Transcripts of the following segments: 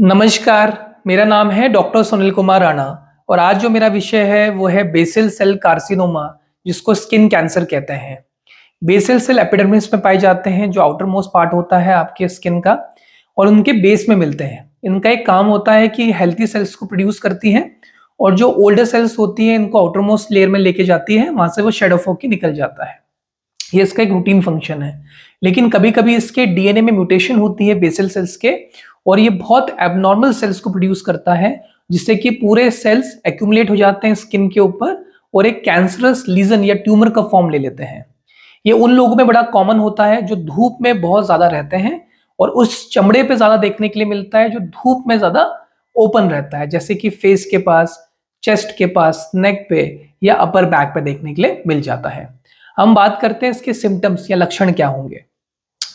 नमस्कार मेरा नाम है डॉक्टर सुनील कुमार राणा और आज जो मेरा विषय है वो है बेसिल सेल कार्सिनोमा जिसको स्किन कैंसर कहते हैं बेसिल सेल एपिडर्मिस में पाए जाते हैं जो आउटर मोस्ट पार्ट होता है आपके स्किन का और उनके बेस में मिलते हैं इनका एक काम होता है कि हेल्थी सेल्स को प्रोड्यूस करती हैं और जो ओल्डर सेल्स होती हैं इनको आउटर मोस्ट लेयर में लेके जाती है वहां से वो शेड ऑफ होकर निकल जाता है ये इसका एक रूटीन फंक्शन है लेकिन कभी कभी इसके डीएनए में म्यूटेशन होती है बेसिल सेल्स के और ये बहुत एबनॉर्मल सेल्स को प्रोड्यूस करता है जिससे कि पूरे सेल्स एक्यूमुलेट हो जाते हैं स्किन के ऊपर और एक कैंसरस लीजन या ट्यूमर का फॉर्म ले लेते हैं ये उन लोगों में बड़ा कॉमन होता है जो धूप में बहुत ज़्यादा रहते हैं और उस चमड़े पे ज़्यादा देखने के लिए मिलता है जो धूप में ज़्यादा ओपन रहता है जैसे कि फेस के पास चेस्ट के पास नेक पे या अपर बैक पे देखने के लिए मिल जाता है हम बात करते हैं इसके सिम्टम्स या लक्षण क्या होंगे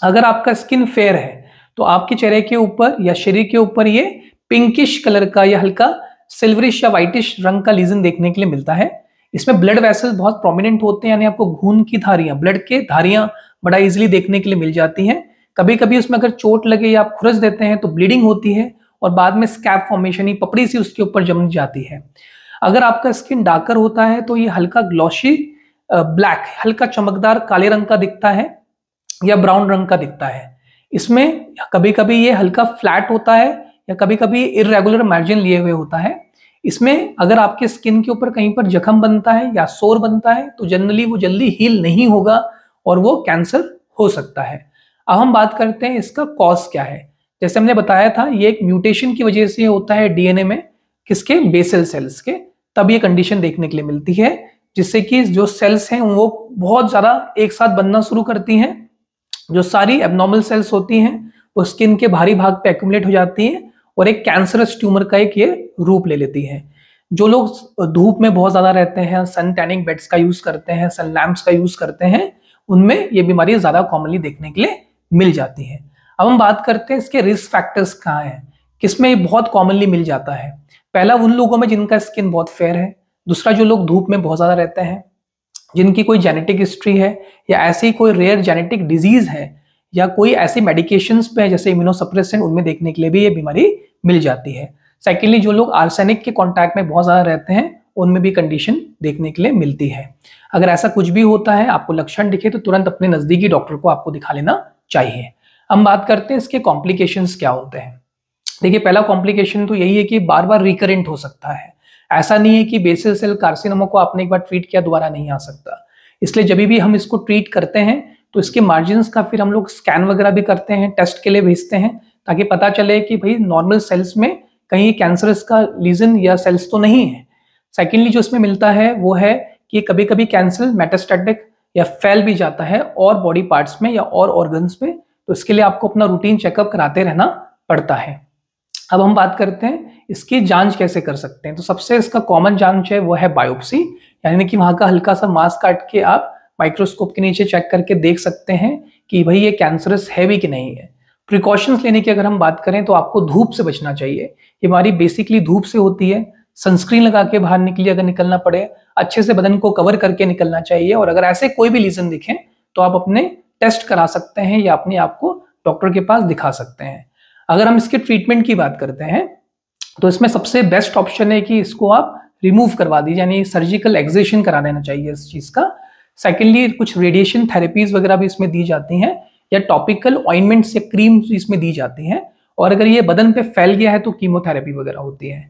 अगर आपका स्किन फेयर है तो आपके चेहरे के ऊपर या शरीर के ऊपर ये पिंकिश कलर का या हल्का सिल्वरिश या वाइटिश रंग का लीजन देखने के लिए मिलता है इसमें ब्लड वेसल बहुत प्रोमिनेंट होते हैं यानी आपको घून की धारियां ब्लड के धारियां बड़ा इजिली देखने के लिए मिल जाती हैं कभी कभी उसमें अगर चोट लगे या आप खुरस देते हैं तो ब्लीडिंग होती है और बाद में स्कैप फॉर्मेशन ही पपड़ी सी उसके ऊपर जम जाती है अगर आपका स्किन डार्कर होता है तो ये हल्का ग्लॉशी ब्लैक हल्का चमकदार काले रंग का दिखता है या ब्राउन रंग का दिखता है इसमें कभी कभी ये हल्का फ्लैट होता है या कभी कभी इरेगुलर मार्जिन लिए हुए होता है इसमें अगर आपके स्किन के ऊपर कहीं पर जख्म बनता है या सोर बनता है तो जनरली वो जल्दी हील नहीं होगा और वो कैंसर हो सकता है अब हम बात करते हैं इसका कॉज क्या है जैसे हमने बताया था ये एक म्यूटेशन की वजह से होता है डीएनए में किसके बेसल सेल्स के तब ये कंडीशन देखने के लिए मिलती है जिससे कि जो सेल्स हैं वो बहुत ज़्यादा एक साथ बनना शुरू करती हैं जो सारी एबनॉर्मल सेल्स होती हैं वो स्किन के भारी भाग पे एक्यूमुलेट हो जाती हैं और एक कैंसरस ट्यूमर का एक ये रूप ले लेती हैं जो लोग धूप में बहुत ज़्यादा रहते हैं सन टैनिंग बेड्स का यूज़ करते हैं सन लैम्प्स का यूज़ करते हैं उनमें ये बीमारी ज़्यादा कॉमनली देखने के लिए मिल जाती है अब हम बात करते हैं इसके रिस्क फैक्टर्स कहाँ हैं किसमें ये बहुत कॉमनली मिल जाता है पहला उन लोगों में जिनका स्किन बहुत फेयर है दूसरा जो लोग धूप में बहुत ज़्यादा रहते हैं जिनकी कोई जेनेटिक हिस्ट्री है या ऐसी कोई रेयर जेनेटिक डिजीज है या कोई ऐसी मेडिकेशन पे है जैसे इम्यूनोसप्रेसेंट उनमें देखने के लिए भी ये बीमारी मिल जाती है सेकेंडली जो लोग आर्सेनिक के कॉन्टैक्ट में बहुत ज़्यादा रहते हैं उनमें भी कंडीशन देखने के लिए मिलती है अगर ऐसा कुछ भी होता है आपको लक्षण दिखे तो तुरंत अपने नज़दीकी डॉक्टर को आपको दिखा लेना चाहिए हम बात करते हैं इसके कॉम्प्लिकेशंस क्या होते हैं देखिए पहला कॉम्प्लिकेशन तो यही है कि बार बार रिकरेंट हो सकता है ऐसा नहीं है कि बेसिल सेल कार्सिनोमा को आपने एक बार ट्रीट किया दोबारा नहीं आ सकता इसलिए जब भी हम इसको ट्रीट करते हैं तो इसके मार्जिन का फिर हम लोग स्कैन वगैरह भी करते हैं टेस्ट के लिए भेजते हैं ताकि पता चले कि भाई नॉर्मल सेल्स में कहीं कैंसरस का लीजन या सेल्स तो नहीं है सेकेंडली जो इसमें मिलता है वो है कि कभी कभी कैंसर मेटास्टेटिक या फैल भी जाता है और बॉडी पार्ट्स में या और ऑर्गन्स में तो इसके लिए आपको अपना रूटीन चेकअप कराते रहना पड़ता है अब हम बात करते हैं इसकी जांच कैसे कर सकते हैं तो सबसे इसका कॉमन जांच है वो है बायोप्सी यानी कि वहां का हल्का सा मास्क काट के आप माइक्रोस्कोप के नीचे चेक करके देख सकते हैं कि भाई ये कैंसरस है भी कि नहीं है प्रिकॉशंस लेने की अगर हम बात करें तो आपको धूप से बचना चाहिए ये बीमारी बेसिकली धूप से होती है सनस्क्रीन लगा के बाहर निकलिए अगर निकलना पड़े अच्छे से बदन को कवर करके निकलना चाहिए और अगर ऐसे कोई भी लीजन दिखे तो आप अपने टेस्ट करा सकते हैं या अपने आप को डॉक्टर के पास दिखा सकते हैं अगर हम इसके ट्रीटमेंट की बात करते हैं तो इसमें सबसे बेस्ट ऑप्शन है कि इसको आप रिमूव करवा दीजिए यानी सर्जिकल एक्सेशन करा देना चाहिए इस चीज़ का सेकेंडली कुछ रेडिएशन थेरेपीज वगैरह भी इसमें दी जाती हैं या टॉपिकल ऑइंटमेंट्स या क्रीम इसमें दी जाती हैं और अगर ये बदन पे फैल गया है तो कीमोथेरेपी वगैरह होती है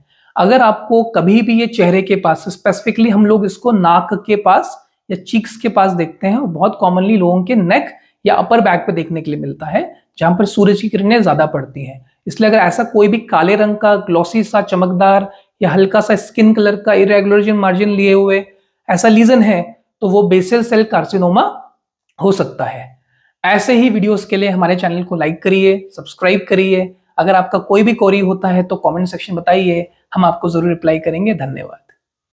अगर आपको कभी भी ये चेहरे के पास स्पेसिफिकली हम लोग इसको नाक के पास या चीक्स के पास देखते हैं और बहुत कॉमनली लोगों के नेक या अपर बैक पे देखने के लिए मिलता है जहां पर सूरज की किरणें ज्यादा पड़ती हैं इसलिए अगर ऐसा कोई भी काले रंग का ग्लॉसी सा चमकदार या हल्का सा स्किन कलर का इरेगुलर मार्जिन लिए हुए ऐसा लीजन है तो वो बेसल सेल कार्सिनोमा हो सकता है ऐसे ही वीडियोस के लिए हमारे चैनल को लाइक करिए सब्सक्राइब करिए अगर आपका कोई भी क्वेरी होता है तो कमेंट सेक्शन बताइए हम आपको जरूर रिप्लाई करेंगे धन्यवाद